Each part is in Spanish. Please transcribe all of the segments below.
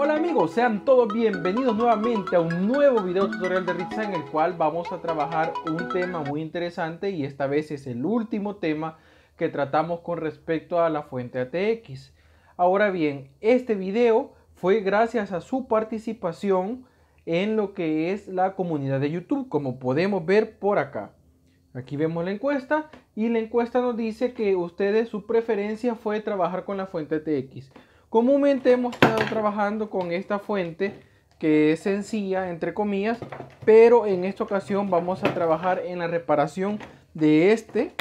Hola amigos, sean todos bienvenidos nuevamente a un nuevo video tutorial de Ritza en el cual vamos a trabajar un tema muy interesante y esta vez es el último tema que tratamos con respecto a la fuente ATX. Ahora bien, este video fue gracias a su participación en lo que es la comunidad de YouTube, como podemos ver por acá. Aquí vemos la encuesta y la encuesta nos dice que ustedes su preferencia fue trabajar con la fuente ATX. Comúnmente hemos estado trabajando con esta fuente que es sencilla, entre comillas, pero en esta ocasión vamos a trabajar en la reparación de este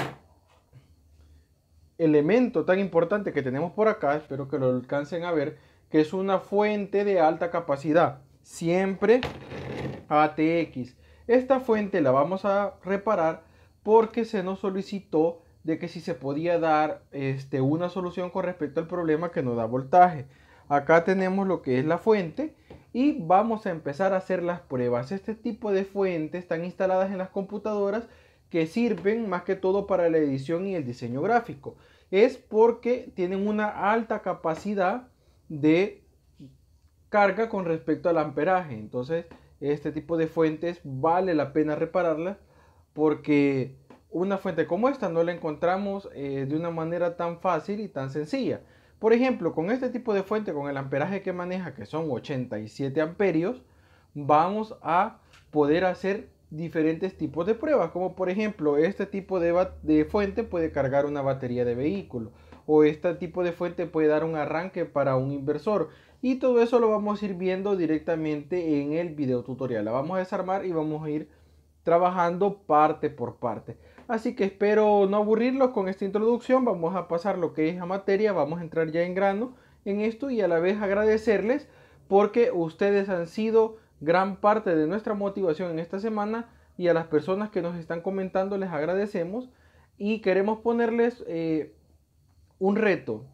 elemento tan importante que tenemos por acá, espero que lo alcancen a ver, que es una fuente de alta capacidad, siempre ATX. Esta fuente la vamos a reparar porque se nos solicitó de que si se podía dar este, una solución con respecto al problema que nos da voltaje. Acá tenemos lo que es la fuente y vamos a empezar a hacer las pruebas. Este tipo de fuentes están instaladas en las computadoras que sirven más que todo para la edición y el diseño gráfico. Es porque tienen una alta capacidad de carga con respecto al amperaje. Entonces, este tipo de fuentes vale la pena repararlas porque una fuente como esta no la encontramos eh, de una manera tan fácil y tan sencilla. Por ejemplo, con este tipo de fuente, con el amperaje que maneja, que son 87 amperios, vamos a poder hacer diferentes tipos de pruebas, como por ejemplo este tipo de, de, fuente puede cargar una batería de vehículo o este tipo de fuente puede dar un arranque para un inversor y todo eso lo vamos a ir viendo directamente en el video tutorial, la vamos a desarmar y vamos a ir trabajando parte por parte. Así que espero no aburrirlos con esta introducción. Vamos a pasar lo que es la materia, vamos a entrar ya en grano en esto y a la vez agradecerles porque ustedes han sido gran parte de nuestra motivación en esta semana y a las personas que nos están comentando les agradecemos y queremos ponerles eh, un reto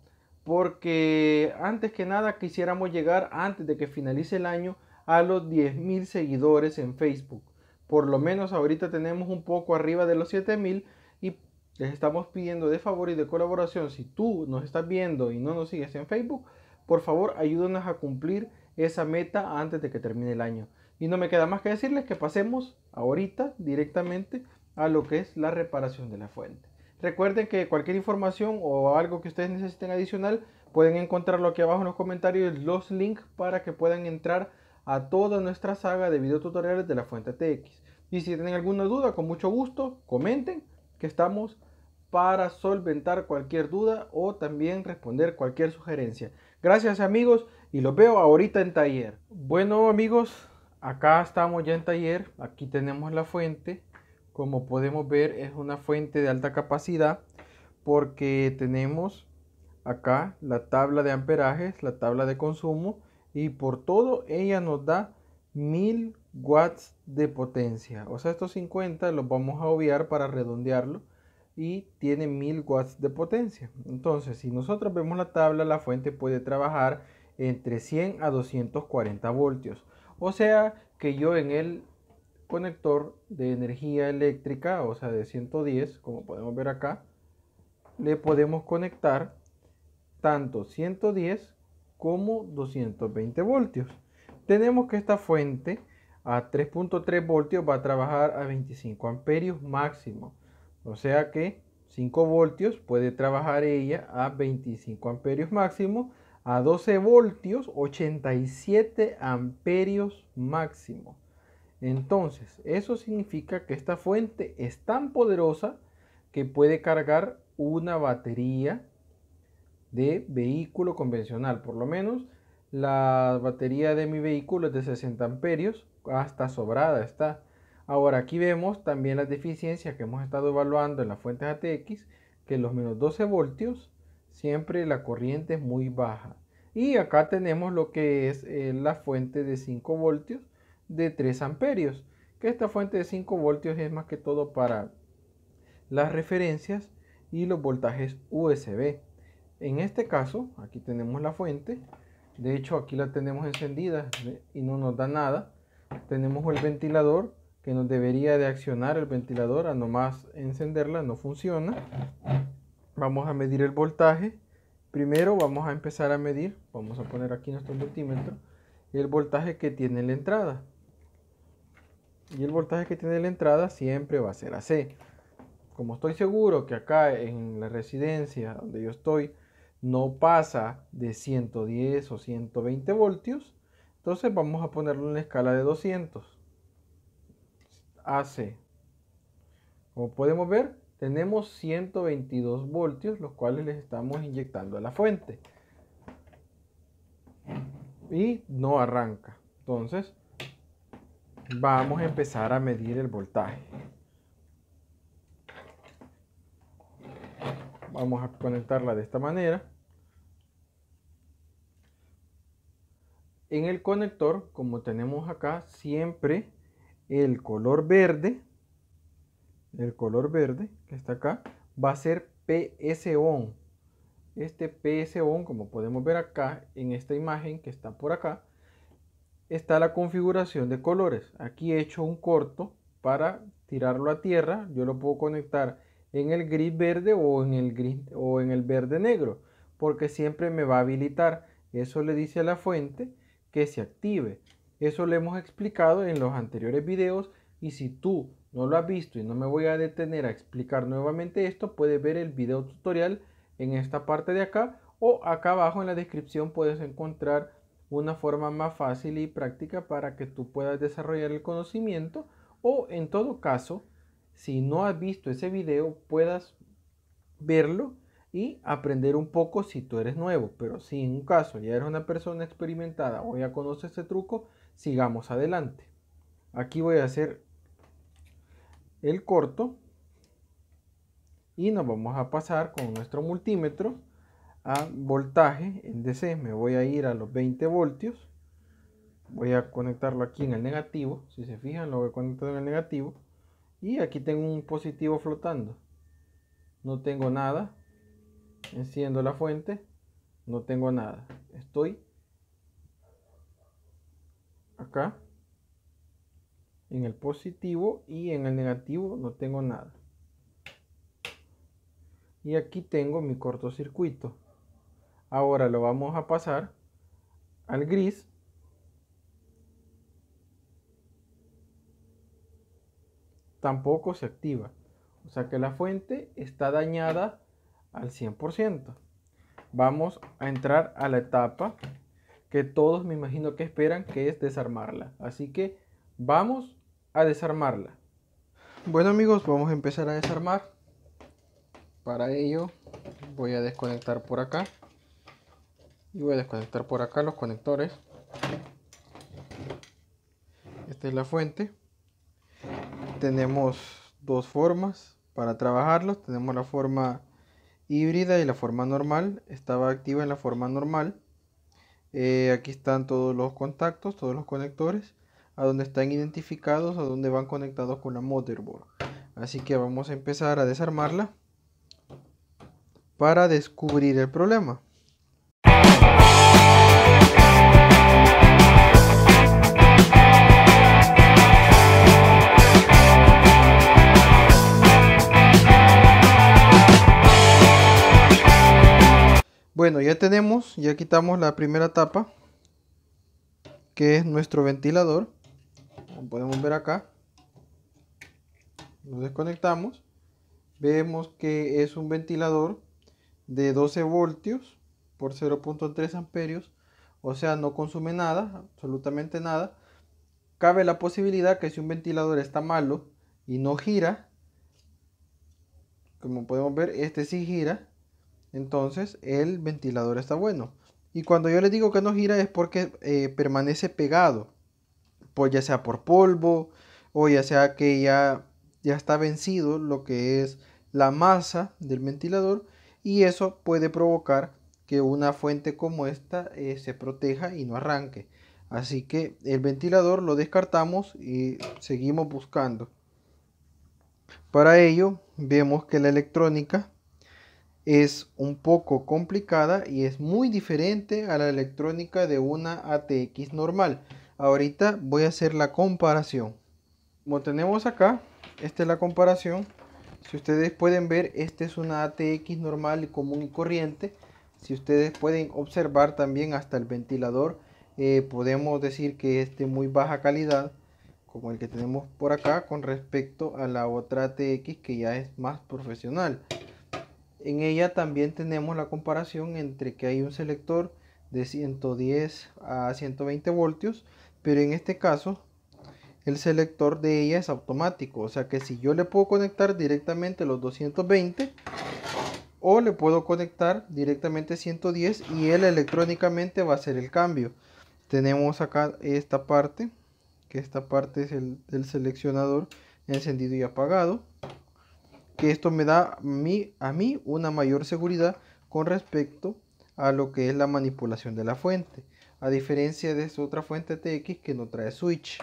porque antes que nada quisiéramos llegar antes de que finalice el año a los 10.000 seguidores en Facebook por lo menos ahorita tenemos un poco arriba de los 7000 y les estamos pidiendo de favor y de colaboración, si tú nos estás viendo y no nos sigues en Facebook, por favor ayúdanos a cumplir esa meta antes de que termine el año. Y no me queda más que decirles que pasemos ahorita directamente a lo que es la reparación de la fuente. Recuerden que cualquier información o algo que ustedes necesiten adicional pueden encontrarlo aquí abajo en los comentarios, los links para que puedan entrar a toda nuestra saga de videotutoriales de la Fuente TX. Y si tienen alguna duda, con mucho gusto, comenten que estamos para solventar cualquier duda o también responder cualquier sugerencia. Gracias amigos y los veo ahorita en taller. Bueno amigos, acá estamos ya en taller, aquí tenemos la fuente. Como podemos ver es una fuente de alta capacidad porque tenemos acá la tabla de amperajes, la tabla de consumo y por todo ella nos da 1000 watts de potencia. O sea, estos 50 los vamos a obviar para redondearlo y tiene 1000 watts de potencia. Entonces, si nosotros vemos la tabla, la fuente puede trabajar entre 100 a 240 voltios. O sea que yo en el conector de energía eléctrica, o sea de 110, como podemos ver acá, le podemos conectar tanto 110 como 220 voltios. Tenemos que esta fuente a 3.3 voltios va a trabajar a 25 amperios máximo. O sea que 5 voltios puede trabajar ella a 25 amperios máximo. A 12 voltios 87 amperios máximo. Entonces, eso significa que esta fuente es tan poderosa que puede cargar una batería de vehículo convencional. Por lo menos la batería de mi vehículo es de 60 amperios, hasta sobrada está. Ahora aquí vemos también las deficiencias que hemos estado evaluando en las fuentes ATX, que los menos 12 voltios siempre la corriente es muy baja. Y acá tenemos lo que es eh, la fuente de 5 voltios de 3 amperios, que esta fuente de 5 voltios es más que todo para las referencias y los voltajes USB. En este caso, aquí tenemos la fuente. De hecho, aquí la tenemos encendida y no nos da nada. Tenemos el ventilador que nos debería de accionar el ventilador. A nomás encenderla no funciona. Vamos a medir el voltaje. Primero vamos a empezar a medir. Vamos a poner aquí nuestro multímetro. El voltaje que tiene la entrada. Y el voltaje que tiene la entrada siempre va a ser AC. Como estoy seguro que acá en la residencia donde yo estoy no pasa de 110 o 120 voltios, entonces vamos a ponerlo en la escala de 200. AC. Como podemos ver, tenemos 122 voltios, los cuales les estamos inyectando a la fuente. Y no arranca. Entonces, vamos a empezar a medir el voltaje. Vamos a conectarla de esta manera. En el conector, como tenemos acá, siempre el color verde, el color verde que está acá, va a ser PSON. Este PSON, como podemos ver acá en esta imagen que está por acá, está la configuración de colores. Aquí he hecho un corto para tirarlo a tierra. Yo lo puedo conectar en el gris verde o en el, gris, o en el verde negro, porque siempre me va a habilitar. Eso le dice a la fuente que se active. Eso lo hemos explicado en los anteriores videos y si tú no lo has visto y no me voy a detener a explicar nuevamente esto, puedes ver el video tutorial en esta parte de acá o acá abajo en la descripción puedes encontrar una forma más fácil y práctica para que tú puedas desarrollar el conocimiento o en todo caso, si no has visto ese video, puedas verlo y aprender un poco si tú eres nuevo. Pero si en un caso ya eres una persona experimentada o ya conoces este truco, sigamos adelante. Aquí voy a hacer el corto y nos vamos a pasar con nuestro multímetro a voltaje en DC. Me voy a ir a los 20 voltios. Voy a conectarlo aquí en el negativo. Si se fijan, lo voy a conectar en el negativo. Y aquí tengo un positivo flotando. No tengo nada. Enciendo la fuente. No tengo nada. Estoy acá. En el positivo y en el negativo no tengo nada. Y aquí tengo mi cortocircuito. Ahora lo vamos a pasar al gris. Tampoco se activa. O sea que la fuente está dañada al 100%. Vamos a entrar a la etapa que todos me imagino que esperan, que es desarmarla. Así que vamos a desarmarla. Bueno amigos, vamos a empezar a desarmar. Para ello voy a desconectar por acá. Y voy a desconectar por acá los conectores. Esta es la fuente. Tenemos dos formas para trabajarlos. Tenemos la forma híbrida y la forma normal. Estaba activa en la forma normal. Eh, aquí están todos los contactos, todos los conectores, a donde están identificados, a donde van conectados con la motherboard. Así que vamos a empezar a desarmarla para descubrir el problema. Bueno, ya tenemos, ya quitamos la primera tapa, que es nuestro ventilador. Como podemos ver acá, Lo desconectamos. Vemos que es un ventilador de 12 voltios por 0.3 amperios. O sea, no consume nada, absolutamente nada. Cabe la posibilidad que si un ventilador está malo y no gira, como podemos ver, este sí gira entonces el ventilador está bueno. Y cuando yo les digo que no gira es porque eh, permanece pegado. Pues ya sea por polvo o ya sea que ya, ya está vencido lo que es la masa del ventilador. Y eso puede provocar que una fuente como esta eh, se proteja y no arranque. Así que el ventilador lo descartamos y seguimos buscando. Para ello vemos que la electrónica es un poco complicada y es muy diferente a la electrónica de una ATX normal. Ahorita voy a hacer la comparación. Como tenemos acá, esta es la comparación. Si ustedes pueden ver, esta es una ATX normal y común y corriente. Si ustedes pueden observar también hasta el ventilador, eh, podemos decir que es de muy baja calidad, como el que tenemos por acá, con respecto a la otra ATX que ya es más profesional. En ella también tenemos la comparación entre que hay un selector de 110 a 120 voltios, pero en este caso el selector de ella es automático, o sea que si yo le puedo conectar directamente los 220 o le puedo conectar directamente 110 y él electrónicamente va a hacer el cambio. Tenemos acá esta parte, que esta parte es el, seleccionador encendido y apagado que esto me da a mí, una mayor seguridad con respecto a lo que es la manipulación de la fuente, a diferencia de esta otra fuente TX que no trae switch.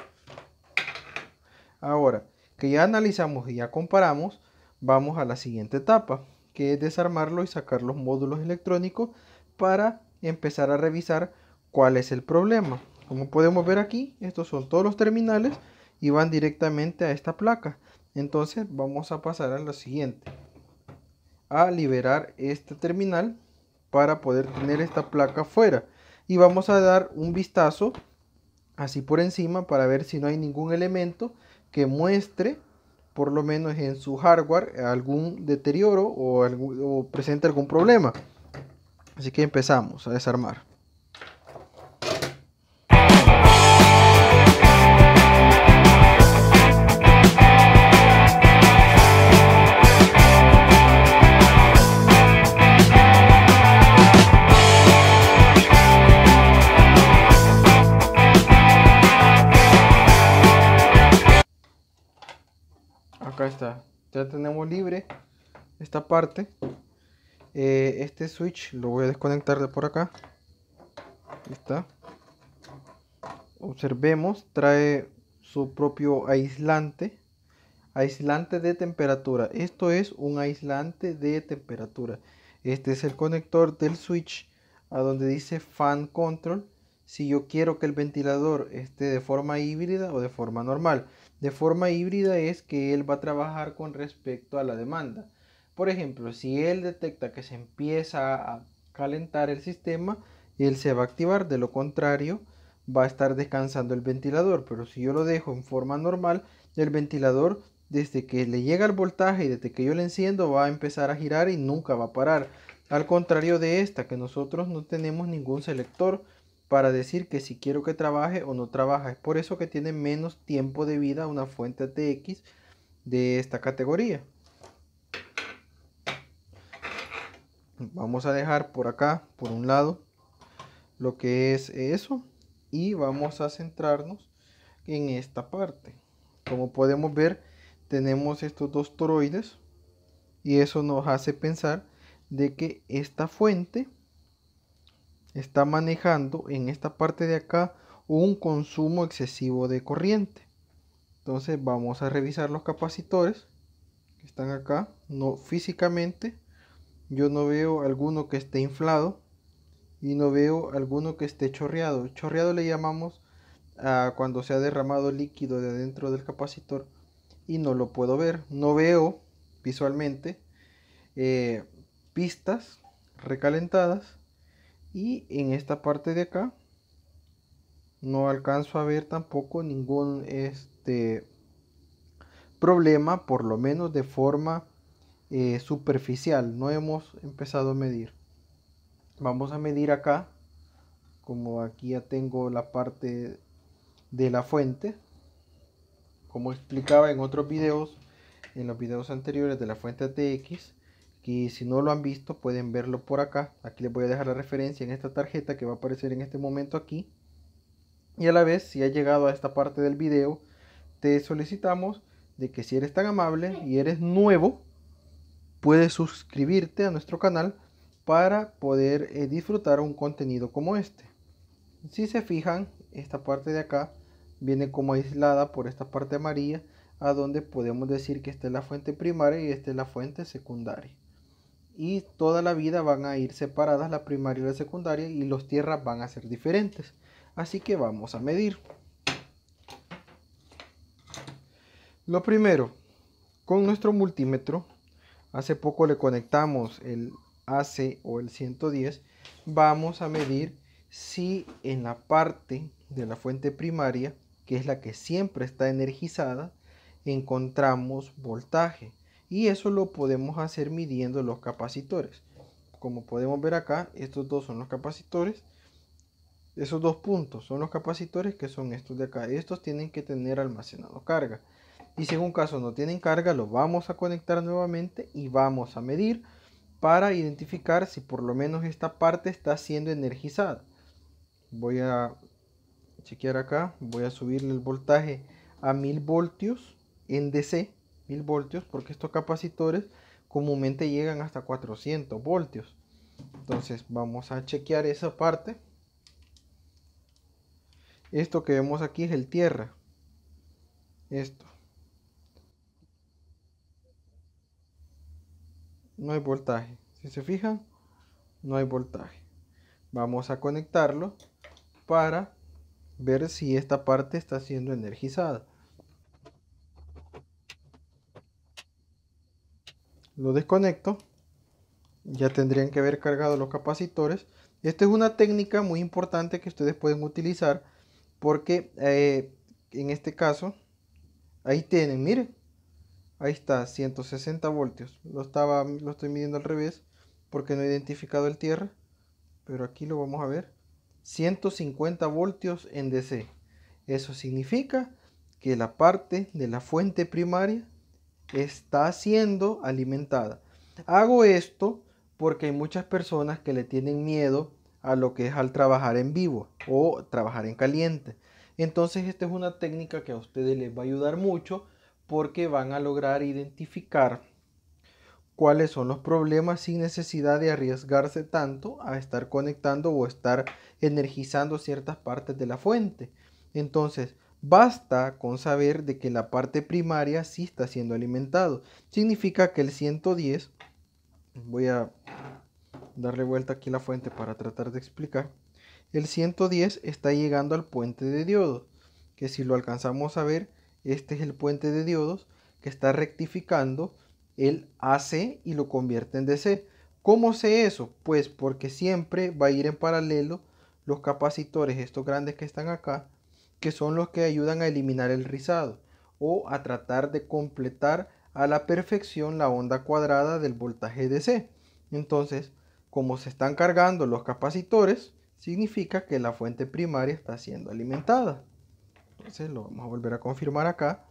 Ahora, que ya analizamos y ya comparamos, vamos a la siguiente etapa, que es desarmarlo y sacar los módulos electrónicos para empezar a revisar cuál es el problema. Como podemos ver aquí, estos son todos los terminales y van directamente a esta placa. Entonces vamos a pasar a lo siguiente. A liberar este terminal para poder tener esta placa fuera. Y vamos a dar un vistazo así por encima para ver si no hay ningún elemento que muestre por lo menos en su hardware algún deterioro o, o presente algún problema. Así que empezamos a desarmar. Ya tenemos libre esta parte. Eh, este switch lo voy a desconectar de por acá. está. Observemos, trae su propio aislante. Aislante de temperatura. Esto es un aislante de temperatura. Este es el conector del switch a donde dice fan control. Si yo quiero que el ventilador esté de forma híbrida o de forma normal de forma híbrida es que él va a trabajar con respecto a la demanda. Por ejemplo, si él detecta que se empieza a calentar el sistema, él se va a activar, de lo contrario va a estar descansando el ventilador, pero si yo lo dejo en forma normal, el ventilador desde que le llega el voltaje y desde que yo le enciendo va a empezar a girar y nunca va a parar. Al contrario de esta, que nosotros no tenemos ningún selector para decir que si quiero que trabaje o no trabaja. Es por eso que tiene menos tiempo de vida una fuente TX de esta categoría. Vamos a dejar por acá, por un lado, lo que es eso. Y vamos a centrarnos en esta parte. Como podemos ver, tenemos estos dos toroides. Y eso nos hace pensar de que esta fuente está manejando en esta parte de acá un consumo excesivo de corriente. Entonces vamos a revisar los capacitores que están acá. No físicamente yo no veo alguno que esté inflado y no veo alguno que esté chorreado. Chorreado le llamamos a cuando se ha derramado líquido de adentro del capacitor y no lo puedo ver. No veo visualmente eh, pistas recalentadas y en esta parte de acá no alcanzo a ver tampoco ningún este problema por lo menos de forma eh, superficial no hemos empezado a medir vamos a medir acá como aquí ya tengo la parte de la fuente como explicaba en otros videos en los videos anteriores de la fuente TX que si no lo han visto, pueden verlo por acá. Aquí les voy a dejar la referencia en esta tarjeta que va a aparecer en este momento aquí. Y a la vez, si ha llegado a esta parte del video, te solicitamos de que si eres tan amable y eres nuevo, puedes suscribirte a nuestro canal para poder eh, disfrutar un contenido como este. Si se fijan, esta parte de acá viene como aislada por esta parte amarilla, a donde podemos decir que esta es la fuente primaria y esta es la fuente secundaria y toda la vida van a ir separadas la primaria y la secundaria y los tierras van a ser diferentes. Así que vamos a medir. Lo primero, con nuestro multímetro, hace poco le conectamos el AC o el 110, vamos a medir si en la parte de la fuente primaria, que es la que siempre está energizada, encontramos voltaje y eso lo podemos hacer midiendo los capacitores. Como podemos ver acá, estos dos son los capacitores. Esos dos puntos son los capacitores que son estos de acá. Estos tienen que tener almacenado carga. Y si en un caso no tienen carga, los vamos a conectar nuevamente y vamos a medir para identificar si por lo menos esta parte está siendo energizada. Voy a chequear acá, voy a subirle el voltaje a 1000 voltios en DC voltios, porque estos capacitores comúnmente llegan hasta 400 voltios. Entonces vamos a chequear esa parte. Esto que vemos aquí es el tierra. Esto. No hay voltaje. Si se fijan, no hay voltaje. Vamos a conectarlo para ver si esta parte está siendo energizada. lo desconecto, ya tendrían que haber cargado los capacitores. Esta es una técnica muy importante que ustedes pueden utilizar porque eh, en este caso, ahí tienen, miren, ahí está, 160 voltios. Lo, estaba, lo estoy midiendo al revés porque no he identificado el tierra, pero aquí lo vamos a ver. 150 voltios en DC. Eso significa que la parte de la fuente primaria está siendo alimentada. Hago esto porque hay muchas personas que le tienen miedo a lo que es al trabajar en vivo o trabajar en caliente. Entonces esta es una técnica que a ustedes les va a ayudar mucho porque van a lograr identificar cuáles son los problemas sin necesidad de arriesgarse tanto a estar conectando o estar energizando ciertas partes de la fuente. Entonces, Basta con saber de que la parte primaria sí está siendo alimentado. Significa que el 110, voy a darle vuelta aquí la fuente para tratar de explicar, el 110 está llegando al puente de diodos, que si lo alcanzamos a ver, este es el puente de diodos que está rectificando el AC y lo convierte en DC. ¿Cómo sé eso? Pues porque siempre va a ir en paralelo los capacitores, estos grandes que están acá, que son los que ayudan a eliminar el rizado o a tratar de completar a la perfección la onda cuadrada del voltaje DC. Entonces, como se están cargando los capacitores, significa que la fuente primaria está siendo alimentada. Entonces lo vamos a volver a confirmar acá.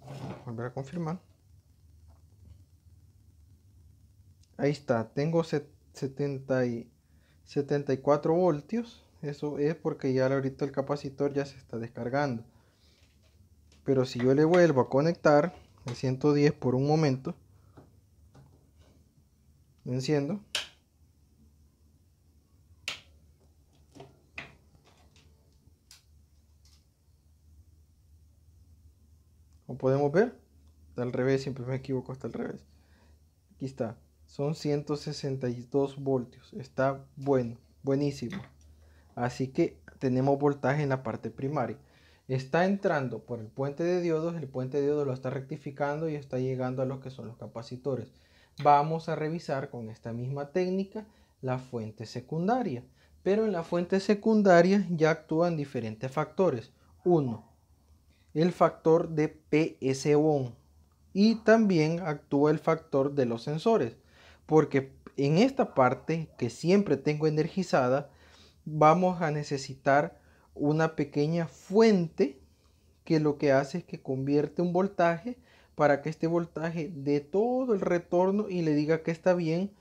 Vamos a volver a confirmar. Ahí está, tengo 74 voltios. Eso es porque ya ahorita el capacitor ya se está descargando. Pero si yo le vuelvo a conectar el 110 por un momento, lo enciendo. Como podemos ver, está al revés, siempre me equivoco, está al revés. Aquí está, son 162 voltios, está bueno, buenísimo. Así que tenemos voltaje en la parte primaria. Está entrando por el puente de diodos, el puente de diodos lo está rectificando y está llegando a lo que son los capacitores. Vamos a revisar con esta misma técnica la fuente secundaria. Pero en la fuente secundaria ya actúan diferentes factores. Uno, el factor de PSON y también actúa el factor de los sensores. Porque en esta parte que siempre tengo energizada, vamos a necesitar una pequeña fuente que lo que hace es que convierte un voltaje para que este voltaje dé todo el retorno y le diga que está bien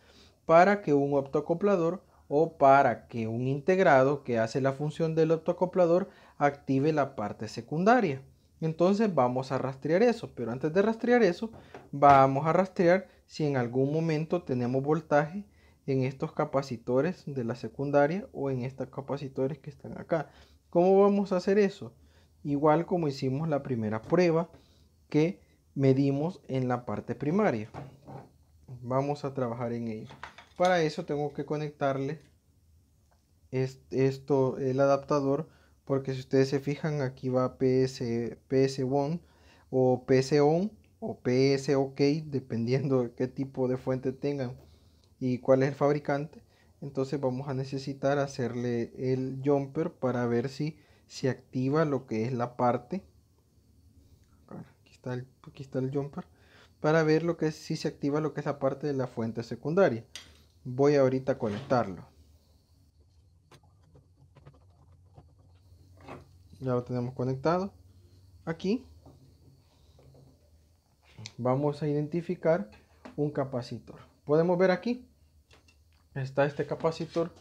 para que un optoacoplador o para que un integrado que hace la función del optoacoplador active la parte secundaria. Entonces vamos a rastrear eso, pero antes de rastrear eso vamos a rastrear si en algún momento tenemos voltaje en estos capacitores de la secundaria o en estos capacitores que están acá. ¿Cómo vamos a hacer eso? Igual como hicimos la primera prueba que medimos en la parte primaria. Vamos a trabajar en ello. Para eso tengo que conectarle esto, el adaptador, porque si ustedes se fijan aquí va PS, PS1 o PSON o PSOK, dependiendo de qué tipo de fuente tengan y cuál es el fabricante. Entonces vamos a necesitar hacerle el jumper para ver si se activa lo que es la parte. Aquí está el, aquí está el jumper. Para ver lo que es, si se activa lo que es la parte de la fuente secundaria. Voy ahorita a conectarlo. Ya lo tenemos conectado. Aquí vamos a identificar un capacitor podemos ver aquí, está este capacitor,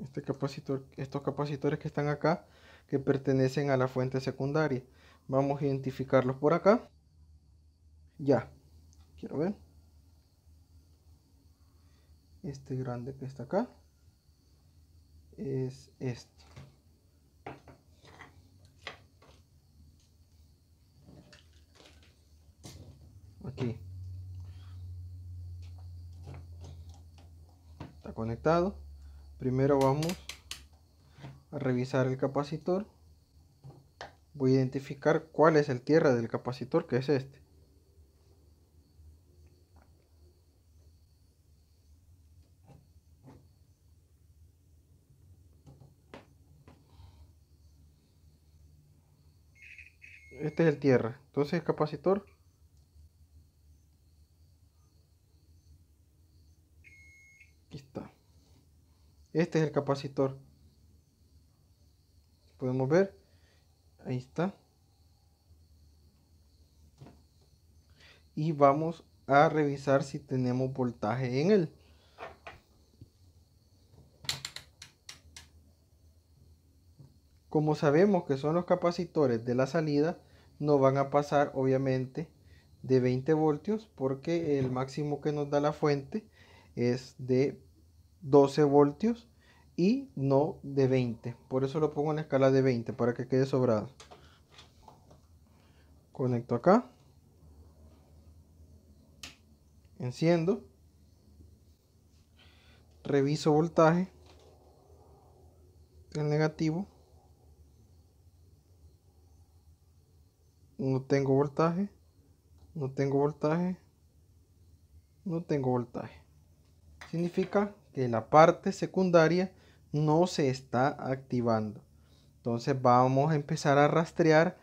este capacitor, estos capacitores que están acá, que pertenecen a la fuente secundaria. Vamos a identificarlos por acá. Ya, quiero ver. Este grande que está acá es este. Aquí. conectado. Primero vamos a revisar el capacitor. Voy a identificar cuál es el tierra del capacitor, que es este. Este es el tierra. Entonces el capacitor Este es el capacitor. Podemos ver. Ahí está. Y vamos a revisar si tenemos voltaje en él. Como sabemos que son los capacitores de la salida, no van a pasar obviamente de 20 voltios porque el máximo que nos da la fuente es de 12 voltios y no de 20. Por eso lo pongo en la escala de 20 para que quede sobrado. Conecto acá. Enciendo. Reviso voltaje. El negativo. No tengo voltaje. No tengo voltaje. No tengo voltaje. Significa la parte secundaria no se está activando. Entonces vamos a empezar a rastrear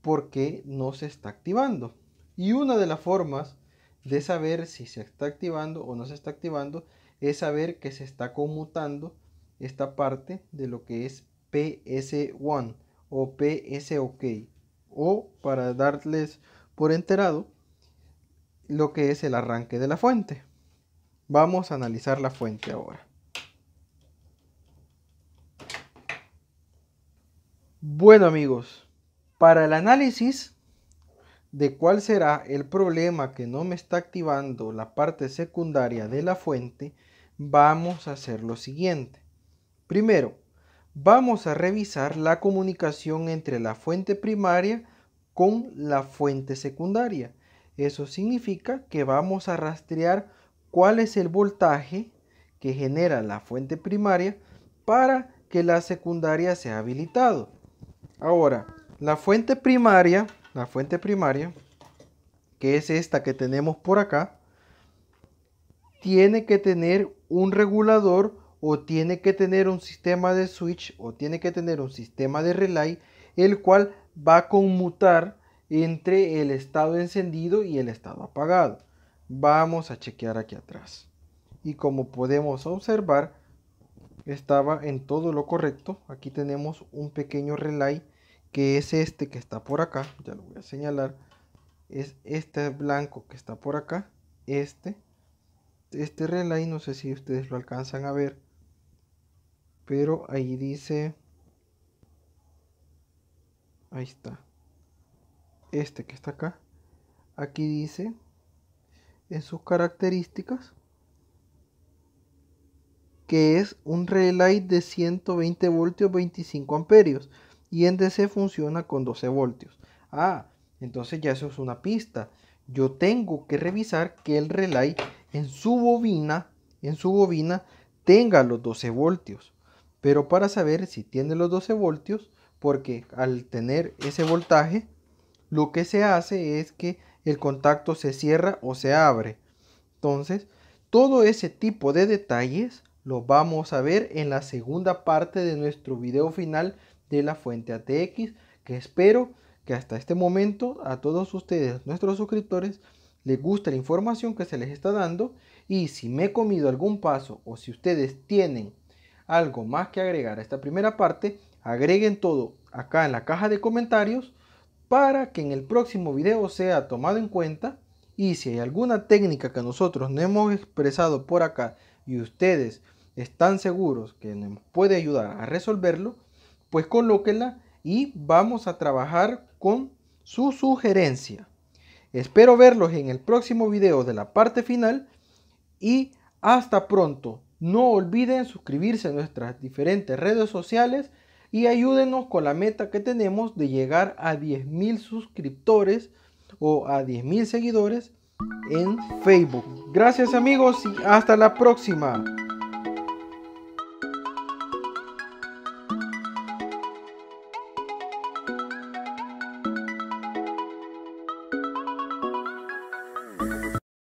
por qué no se está activando. Y una de las formas de saber si se está activando o no se está activando es saber que se está conmutando esta parte de lo que es PS1 o PSOK. O para darles por enterado lo que es el arranque de la fuente. Vamos a analizar la fuente ahora. Bueno amigos, para el análisis de cuál será el problema que no me está activando la parte secundaria de la fuente, vamos a hacer lo siguiente. Primero, vamos a revisar la comunicación entre la fuente primaria con la fuente secundaria. Eso significa que vamos a rastrear cuál es el voltaje que genera la fuente primaria para que la secundaria sea habilitado. Ahora, la fuente primaria, la fuente primaria, que es esta que tenemos por acá, tiene que tener un regulador o tiene que tener un sistema de switch o tiene que tener un sistema de relay el cual va a conmutar entre el estado encendido y el estado apagado. Vamos a chequear aquí atrás. Y como podemos observar, estaba en todo lo correcto. Aquí tenemos un pequeño relay que es este que está por acá. Ya lo voy a señalar. Es este blanco que está por acá. Este. Este relay, no sé si ustedes lo alcanzan a ver. Pero ahí dice... Ahí está. Este que está acá. Aquí dice en sus características, que es un relay de 120 voltios 25 amperios y en DC funciona con 12 voltios. Ah, entonces ya eso es una pista. Yo tengo que revisar que el relay en su bobina, en su bobina tenga los 12 voltios. Pero para saber si tiene los 12 voltios, porque al tener ese voltaje, lo que se hace es que el contacto se cierra o se abre. Entonces, todo ese tipo de detalles lo vamos a ver en la segunda parte de nuestro video final de la fuente ATX, que espero que hasta este momento a todos ustedes, nuestros suscriptores, les guste la información que se les está dando y si me he comido algún paso o si ustedes tienen algo más que agregar a esta primera parte, agreguen todo acá en la caja de comentarios para que en el próximo video sea tomado en cuenta y si hay alguna técnica que nosotros no hemos expresado por acá y ustedes están seguros que nos puede ayudar a resolverlo, pues colóquenla y vamos a trabajar con su sugerencia. Espero verlos en el próximo video de la parte final y hasta pronto. No olviden suscribirse a nuestras diferentes redes sociales y ayúdenos con la meta que tenemos de llegar a 10.000 suscriptores o a 10.000 seguidores en Facebook. Gracias amigos y hasta la próxima.